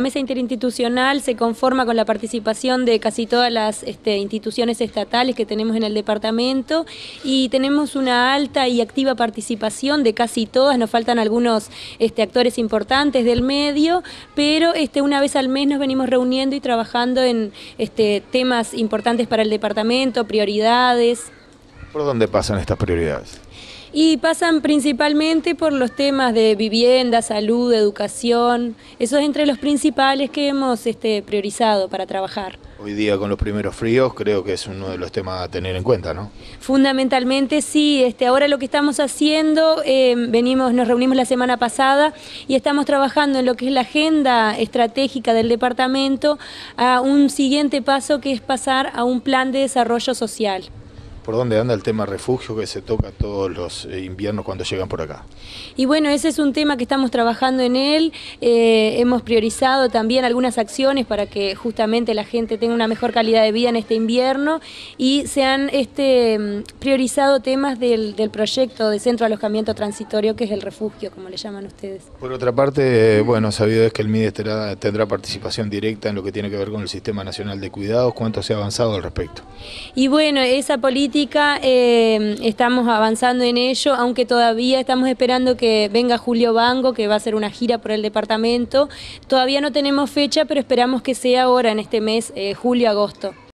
La mesa interinstitucional se conforma con la participación de casi todas las este, instituciones estatales que tenemos en el departamento y tenemos una alta y activa participación de casi todas, nos faltan algunos este, actores importantes del medio, pero este, una vez al mes nos venimos reuniendo y trabajando en este, temas importantes para el departamento, prioridades. ¿Por dónde pasan estas prioridades? Y pasan principalmente por los temas de vivienda, salud, educación. Eso es entre los principales que hemos este, priorizado para trabajar. Hoy día con los primeros fríos creo que es uno de los temas a tener en cuenta, ¿no? Fundamentalmente sí. Este, ahora lo que estamos haciendo, em, venimos, nos reunimos la semana pasada y estamos trabajando en lo que es la agenda estratégica del departamento a un siguiente paso que es pasar a un plan de desarrollo social por dónde anda el tema refugio que se toca todos los eh, inviernos cuando llegan por acá. Y bueno, ese es un tema que estamos trabajando en él. Eh, hemos priorizado también algunas acciones para que justamente la gente tenga una mejor calidad de vida en este invierno y se han este, mm, priorizado temas del, proyecto de centro de alojamiento transitorio que es el refugio, como le llaman ustedes. Por otra parte, bueno, sabido es que el MIDE tendrá participación directa en lo que tiene que ver con el Sistema Nacional de Cuidados. ¿Cuánto se ha avanzado al respecto? Y bueno, esa política Em, estamos avanzando en ello, aunque todavía estamos esperando que venga Julio Bango, que va a hacer una gira por el departamento. Todavía no tenemos fecha, pero esperamos que sea ahora, en este mes, eh, julio-agosto.